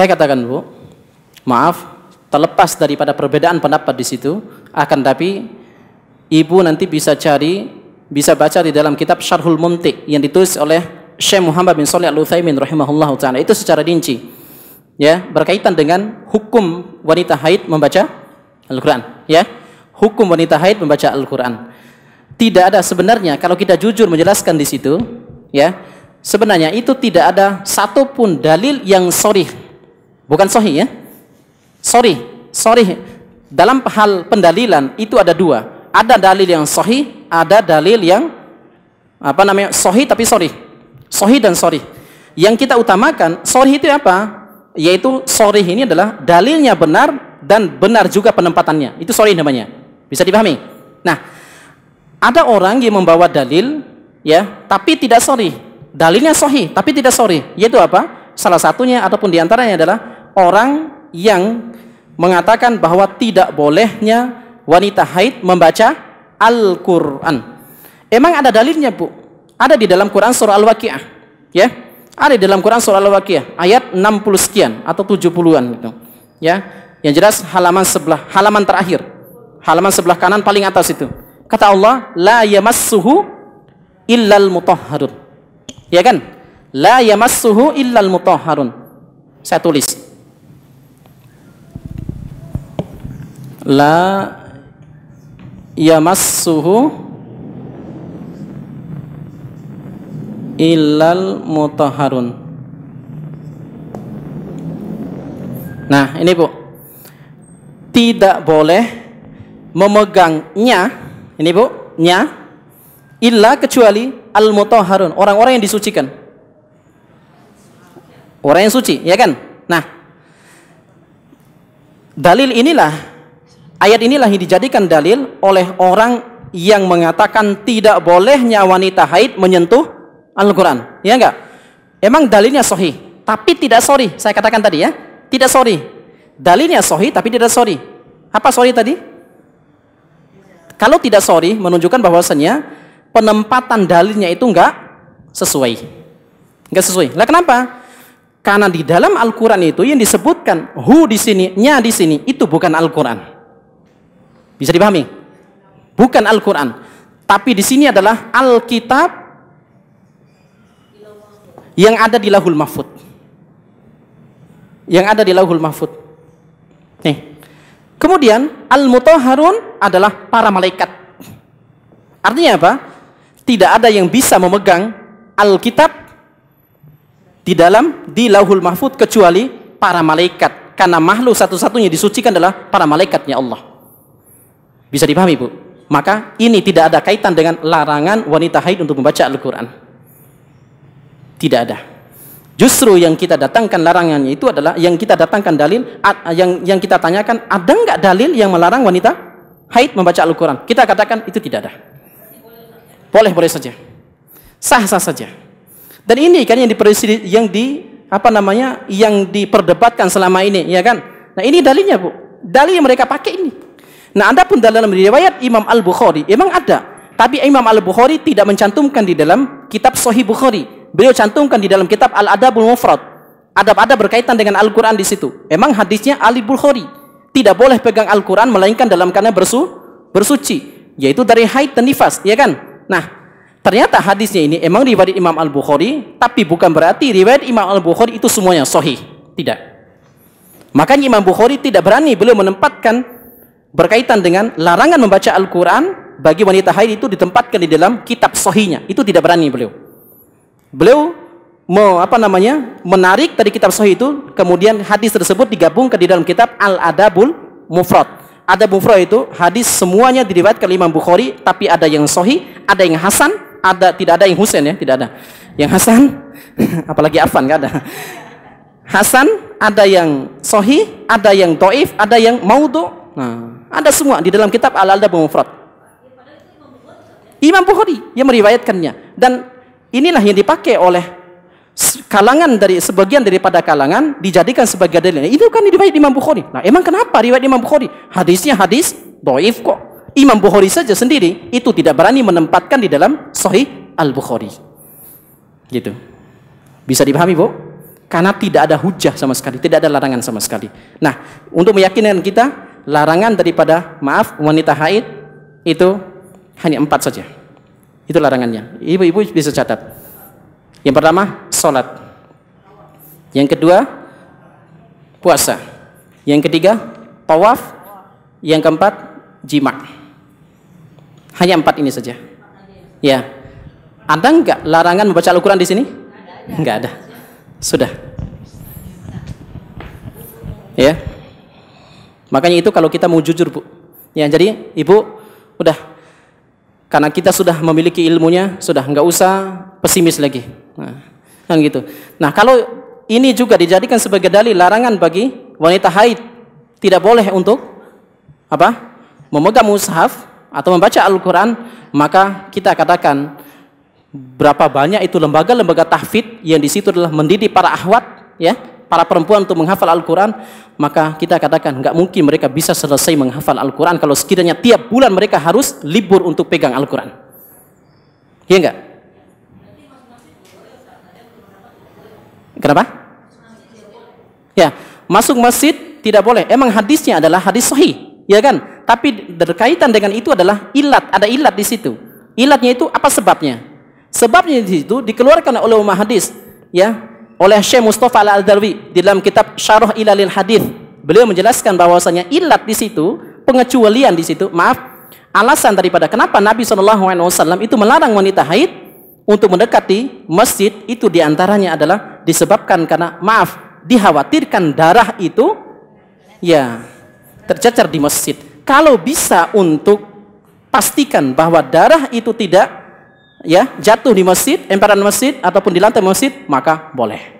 Saya katakan Bu, maaf, terlepas daripada perbedaan pendapat di situ, akan tapi ibu nanti bisa cari, bisa baca di dalam kitab Syarhul Muntik yang ditulis oleh Syekh Muhammad bin Shalih Al-Utsaimin rahimahullahu taala. Itu secara rinci. Ya, berkaitan dengan hukum wanita haid membaca Al-Qur'an, ya. Hukum wanita haid membaca Al-Qur'an. Tidak ada sebenarnya kalau kita jujur menjelaskan di situ, ya. Sebenarnya itu tidak ada satupun dalil yang sorih Bukan sohi ya. Sorry, sorry. Dalam hal pendalilan itu ada dua. Ada dalil yang sohi, ada dalil yang apa namanya sohi tapi sorry. Sohi dan sorry. Yang kita utamakan, sorry itu apa? Yaitu sorry ini adalah dalilnya benar dan benar juga penempatannya. Itu sorry namanya. Bisa dipahami? Nah, ada orang yang membawa dalil ya, tapi tidak sorry. Dalilnya sohi, tapi tidak sorry. Yaitu apa? Salah satunya ataupun diantaranya adalah orang yang mengatakan bahwa tidak bolehnya wanita haid membaca Al-Quran. Emang ada dalilnya bu? Ada di dalam Quran surah Al-Waqi'ah. Ya, ada di dalam Quran surah Al-Waqi'ah ayat 60 sekian atau 70-an gitu. Ya, yang jelas halaman sebelah halaman terakhir. Halaman sebelah kanan paling atas itu. Kata Allah, la yamassuhu illal mutahharun. Ya kan? La yamassuhu illal mutahharun. Saya tulis. la yamassuhu illal mutahharun. Nah, ini Bu. Tidak boleh memegangnya ini Bu, nya illa kecuali al mutahharun, orang-orang yang disucikan. Orang yang suci, ya kan? Nah, dalil inilah Ayat inilah yang dijadikan dalil oleh orang yang mengatakan tidak bolehnya wanita haid menyentuh Al-Quran. Ya enggak? Emang dalilnya sohi, tapi tidak sorry. Saya katakan tadi ya, tidak sorry. Dalilnya sohi, tapi tidak sorry. Apa sorry tadi? Kalau tidak sorry, menunjukkan bahwasanya penempatan dalilnya itu enggak sesuai. Enggak sesuai. Lah kenapa? Karena di dalam Al-Quran itu yang disebutkan hu di sini, nya di sini, itu bukan Al-Quran. Bisa dipahami? Bukan Al-Quran. Tapi di sini adalah Alkitab yang ada di lahul mahfud. Yang ada di lahul mahfud. Nih. Kemudian Al-Mutahharun adalah para malaikat. Artinya apa? Tidak ada yang bisa memegang Alkitab di dalam di lahul mahfud kecuali para malaikat. Karena makhluk satu-satunya disucikan adalah para malaikatnya Allah. Bisa dipahami, Bu? Maka ini tidak ada kaitan dengan larangan wanita haid untuk membaca Al-Quran. Tidak ada. Justru yang kita datangkan larangannya itu adalah yang kita datangkan dalil yang yang kita tanyakan ada nggak dalil yang melarang wanita haid membaca Al-Quran? Kita katakan itu tidak ada. Boleh boleh saja, sah sah saja. Dan ini kan yang diperisi yang di apa namanya yang diperdebatkan selama ini, ya kan? Nah ini dalilnya bu, dalil yang mereka pakai ini. Nah, anda pun dalam riwayat Imam Al-Bukhari, emang ada. Tapi Imam Al-Bukhari tidak mencantumkan di dalam kitab Sahih Bukhari. Beliau cantumkan di dalam kitab Al-Adabul Mufrad. Adab-adab berkaitan dengan Al-Quran di situ. Emang hadisnya Ali Bukhari. Tidak boleh pegang Al-Quran melainkan dalam karena bersu, bersuci. Yaitu dari haid dan nifas, ya kan? Nah, ternyata hadisnya ini emang riwayat Imam Al-Bukhari, tapi bukan berarti riwayat Imam Al-Bukhari itu semuanya sahih. Tidak. Makanya Imam Bukhari tidak berani beliau menempatkan berkaitan dengan larangan membaca Al-Quran bagi wanita haid itu ditempatkan di dalam kitab sohinya. Itu tidak berani beliau. Beliau mau apa namanya menarik tadi kitab sohi itu kemudian hadis tersebut digabungkan di dalam kitab al adabul mufrad Ada mufrad itu hadis semuanya diriwayatkan oleh Imam Bukhari tapi ada yang sohi ada yang hasan ada tidak ada yang Husain ya tidak ada yang hasan apalagi Afan nggak ada hasan ada yang sohi ada yang toif, ada yang maudhu nah ada semua di dalam kitab al alda Mufrad. Imam Bukhari yang meriwayatkannya dan inilah yang dipakai oleh kalangan dari sebagian daripada kalangan dijadikan sebagai dalil. Itu kan riwayat Imam Bukhari. Nah, emang kenapa riwayat Imam Bukhari? Hadisnya hadis doif kok. Imam Bukhari saja sendiri itu tidak berani menempatkan di dalam Sahih Al Bukhari. Gitu. Bisa dipahami, Bu? Karena tidak ada hujah sama sekali, tidak ada larangan sama sekali. Nah, untuk meyakinkan kita larangan daripada maaf wanita haid itu hanya empat saja. Itu larangannya. Ibu-ibu bisa catat. Yang pertama, sholat. Yang kedua, puasa. Yang ketiga, tawaf. Yang keempat, jima. Hanya empat ini saja. Ya. Ada enggak larangan membaca Al-Quran di sini? Enggak ada. Sudah. Ya. Makanya itu kalau kita mau jujur, Bu. Ya, jadi Ibu udah karena kita sudah memiliki ilmunya, sudah nggak usah pesimis lagi. Nah, kan gitu. Nah, kalau ini juga dijadikan sebagai dalil larangan bagi wanita haid tidak boleh untuk apa? memegang mushaf atau membaca Al-Qur'an, maka kita katakan berapa banyak itu lembaga-lembaga tahfidz yang di situ adalah mendidik para ahwat ya para perempuan untuk menghafal Al-Quran, maka kita katakan nggak mungkin mereka bisa selesai menghafal Al-Quran kalau sekiranya tiap bulan mereka harus libur untuk pegang Al-Quran. Iya nggak? Kenapa? Ya, masuk masjid tidak boleh. Emang hadisnya adalah hadis sahih, ya kan? Tapi berkaitan dengan itu adalah ilat, ada ilat di situ. Ilatnya itu apa sebabnya? Sebabnya di situ dikeluarkan oleh Umat hadis, ya oleh Syekh Mustafa al Darwi di dalam kitab Syarah Ilalil Hadis. Beliau menjelaskan bahwasanya ilat di situ, pengecualian di situ, maaf, alasan daripada kenapa Nabi SAW itu melarang wanita haid untuk mendekati masjid itu diantaranya adalah disebabkan karena maaf, dikhawatirkan darah itu ya tercecer di masjid. Kalau bisa untuk pastikan bahwa darah itu tidak ya jatuh di masjid, emperan masjid ataupun di lantai masjid, maka boleh.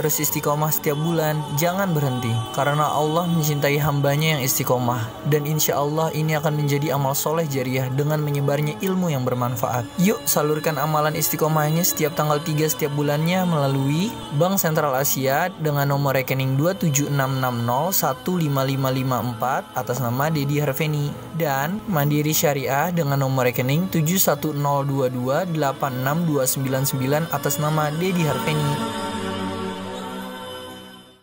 Terus istiqomah setiap bulan, jangan berhenti. Karena Allah mencintai hambanya yang istiqomah. Dan insya Allah ini akan menjadi amal soleh jariah dengan menyebarnya ilmu yang bermanfaat. Yuk salurkan amalan istiqomahnya setiap tanggal 3 setiap bulannya melalui Bank Sentral Asia dengan nomor rekening 2766015554 atas nama Dedi Harveni dan Mandiri Syariah dengan nomor rekening 7102286299 atas nama Dedi Harveni.